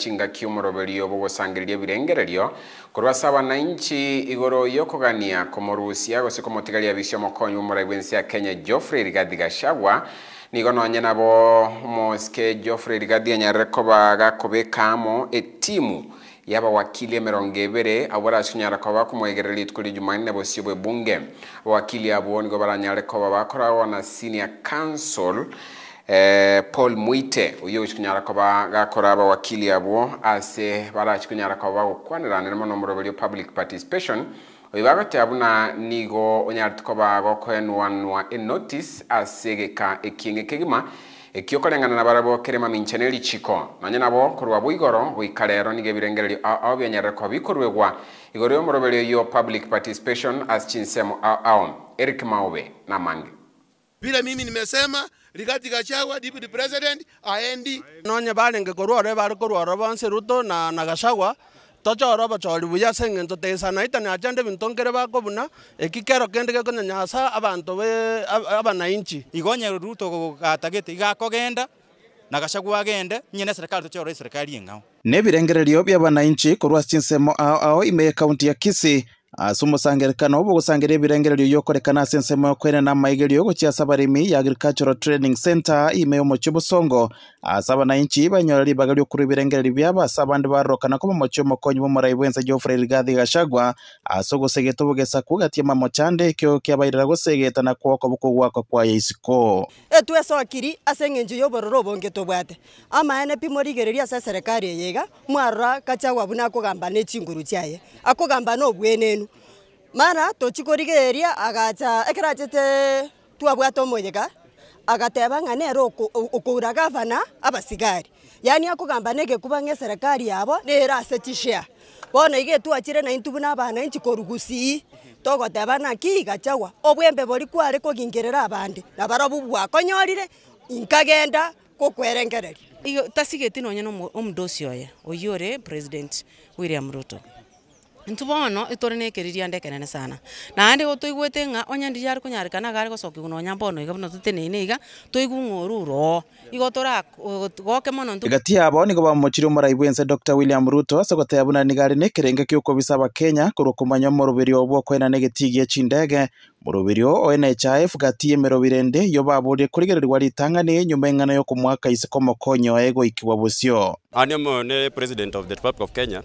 chinga kiumuroverio vugusangirirya virengereryo kuri vananchi igoro yo kugania kumurusia gusiko mutigaria visio mokonyi umurai bwensi ya kenya geoffrey rigathi gachagua nigononye navo mosike geoffrey rigathi anyarereko vagakuvikamo etimu yabawakili emirongo ibere abo baracinyarekoba bakumwegerera ituku rijumanine busio bwe bunge abawakili abo nigo baranyarekoba bakora wana senior council eh, paul mwite uyu gakora bagakora wakili abo ase bara kwa barachikunyarakao bagokwanirana mono omuroberio public participation oyo bagate abuna nigo nwa e notice ase geka ekienge kegima ekio korengana na barabo kerema minchene lichiko nonye nabo korwa boigoro goikarero nige birengererio ao byenyerereko bikorwegwa igoro y'omurobere yo public participation as chinsemo ao eric maube na mange vile mimi nimesema rigati gachagua deputy president aendi nonye barenge korwore bari korwora bonse ruto na na gachagua tochoro bochori buya sengenso teisanaitani acha nde binto nkere bakobuna ekikero kende gekonyanyasa abanto be abananchi igonye ruto gatagete igakogenda na gachagua agende nyene serikali tochoro serikali eng'ao ne ebirengererio bya abananchi korwa chinsemo ao ao imeye kaunti ya Kisii asi ah, omusangeri kana obogosangera ebirengererio byokorekana ase ensemo yokoerana amaigeri ogochiasa abaremi ya agricultural training center ime omochio bosongo ase ah, abananchi banyora ribaga riokora ebirengererio biabo ase abande barorokana koba omochio omokonyi bomorai bwense geoffrey rigathi gachagua ase ah, ogosegeta obogesa kwogatia mamo chande ekio kiabairera gosegeta na kwoko bokogwaka kwaya isiko etwesokiri eh, ase eng'encho ya obororo obonge tobwate amaene pimo rigereria ase eserekari eyeiga mwarora kachagua buna akogamba na echinguru chiaye akogamba na obwenenu mara tuchikorigeria agacha ekerachete twabwata omoyega agateba ng'a nero okoura gavana abasigari yaani akogamba negekuba ng'a eserekari yabo nere ase chishare bono iga etwachire naintu buna abananchi korugusii togoteba naki gachawa obwembe bori kware kogingerera abande nabarabwo bwakonyorire nkagenda kokwerengereria tasigeti nonye na omondu ocio oya oyio ore president william ruto ntubono itore ne kiriria ndeke nene sana na ande go tuigwete nga onya ndi yar kunyarika na gare gocoki guno nya mbono iga no tutene ne iga tuigu ngoruro igo tora goke mono ntu igati abo ni go bamuchiri murai bwense Dr William Ruto sogote abuna ni gare ne kirenge kyuko bisaba Kenya kurukumanya morubiri obwo kwena ne gitigie chindege murubiri o NHIF gati emerobirende yo babure kurigererwa ritangane nyuma engano yo kumwaka isiko mokonyo ego ikiwa busio Anemo ne President of the Republic of Kenya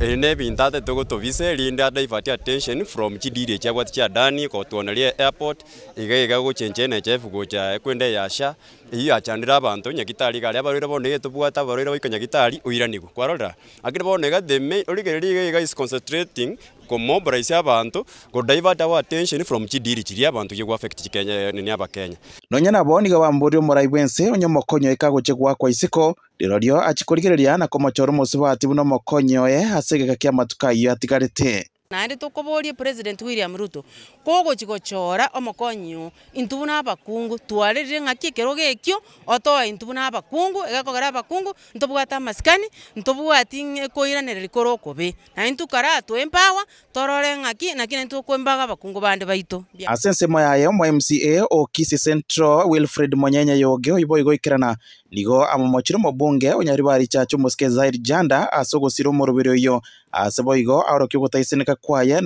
ine bintate tugutuvise linda divert attention from chidirie chiakwa chiadani kotwonerie airport iga iga guchenchene chefugo cha kwende yasha ii achandira abanto nyagitari gari abarwire bono etobwata abarwire boika nyagitari oiraniwa kwarorera akire bono iga the main origereria iga iga is concentrating kumobilize abantu divert our attention from chidiri chiri abantu ye affect chikenya ni aba Kenya nonya naboni ga bamburi omurai bwense onye mokonyo ekagoche gwakwa isiko rirorio achikorigereria na komochoro mosibati buno mokonyo ye eh, asegeka kia matuka iyo atigarete naende tokoboria president william ruto kogochigochora omokonyi oyo intubu na abakungu twarerire ng'aki ekero gekio otoa intubu na abakungu egakogera abakungu ntobwate amasikani ntobwati ekoiranereri kore okobe naende tukara twaempawa torore ng'aki naki naende tokoembaga abakungu bande baito asense moya yaye mo mca o Kisi central wilfred Monyenya yoge oyo boigoikerana nigo amomochiro omobunge onyari cha chumoske Zaid janda asogo ogosira omorobere yo asebo igo aro aseboigo aroki gotaisineka kwaya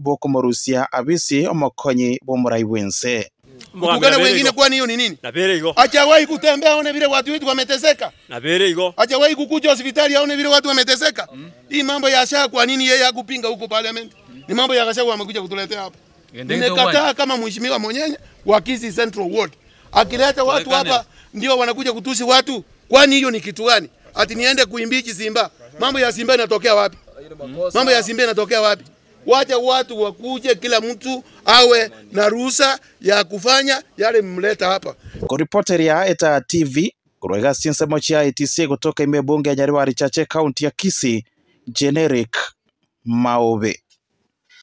boko morusia abisi omokonyi bomurai bwense Ukugane wengine kwa niyo ni nini? Na bere igo. Acha Hajawahi kutembea aone vile watu wetu wameteseka? Na bere igo. Acha Hajawahi kukuja hospitali aone vile watu wameteseka? Mm. Hii mambo ya Shaka kwa nini yeye hakupinga huko parliament? Mm. Ni mambo ya Shaka wamekuja kutuletea hapa. Nimekataa kama mheshimiwa Monyenye wa Kisii Central Ward. Akileta watu hapa ndio wanakuja kutusi watu. Kwani hiyo ni kitu gani? Ati niende kuimbichi Simba. Mambo ya Simba inatokea wapi? Mambo ya Simba inatokea wapi? Wacha watu wakuje, kila mtu awe na ruhusa ya kufanya yale mmleta hapa. Kwa ripoti ya ETA TV, Ruegasi nsemo cha ITC kutoka ime bunge ya Nyariwari Chache, kaunti ya Kisii, Generic Maobe.